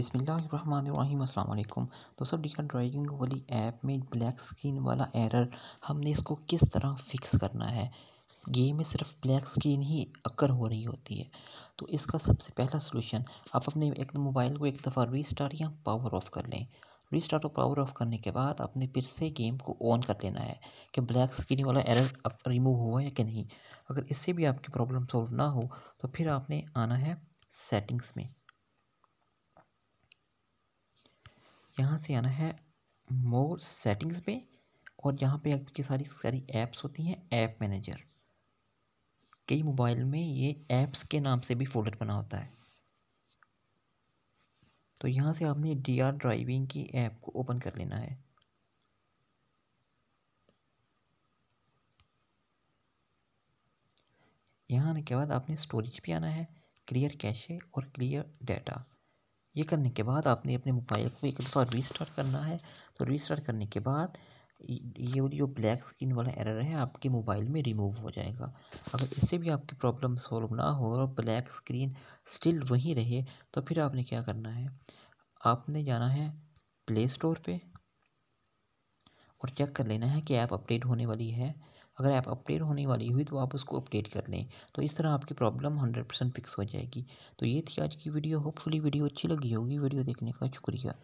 बिसमीम तो दोस्तों डिजिटल ड्राइविंग वाली ऐप में ब्लैक स्क्रीन वाला एरर हमने इसको किस तरह फिक्स करना है गेम में सिर्फ ब्लैक स्क्रीन ही अक्कर हो रही होती है तो इसका सबसे पहला सलूशन आप अपने एक मोबाइल को एक दफ़ा रीस्टार्ट या पावर ऑफ कर लें रीस्टार्ट और पावर ऑफ करने के बाद आपने फिर से गेम को ऑन कर लेना है कि ब्लैक स्क्रीन वाला एरर रिमूव हुआ है कि नहीं अगर इससे भी आपकी प्रॉब्लम सॉल्व ना हो तो फिर आपने आना है सेटिंग्स में यहाँ से आना है मोर सेटिंग्स में और यहाँ पे आपकी सारी सारी ऐप्स होती हैं ऐप मैनेजर कई मोबाइल में ये ऐप्स के नाम से भी फोल्डर बना होता है तो यहाँ से आपने डी आर ड्राइविंग की ऐप को ओपन कर लेना है यहाँ आने के बाद आपने स्टोरेज पे आना है क्लियर कैशे और क्लियर डाटा ये करने के बाद आपने अपने मोबाइल को एक दफ़ा रीस्टार्ट करना है तो रीस्टार्ट करने के बाद ये जो ब्लैक स्क्रीन वाला एरर है आपके मोबाइल में रिमूव हो जाएगा अगर इससे भी आपकी प्रॉब्लम सॉल्व ना हो और ब्लैक स्क्रीन स्टिल वहीं रहे तो फिर आपने क्या करना है आपने जाना है प्ले स्टोर पर और चेक कर लेना है कि ऐप अपडेट होने वाली है अगर ऐप अपडेट होने वाली हुई तो आप उसको अपडेट कर लें तो इस तरह आपकी प्रॉब्लम हंड्रेड परसेंट फिक्स हो जाएगी तो ये थी आज की वीडियो होपफुली वीडियो अच्छी लगी होगी वीडियो देखने का शुक्रिया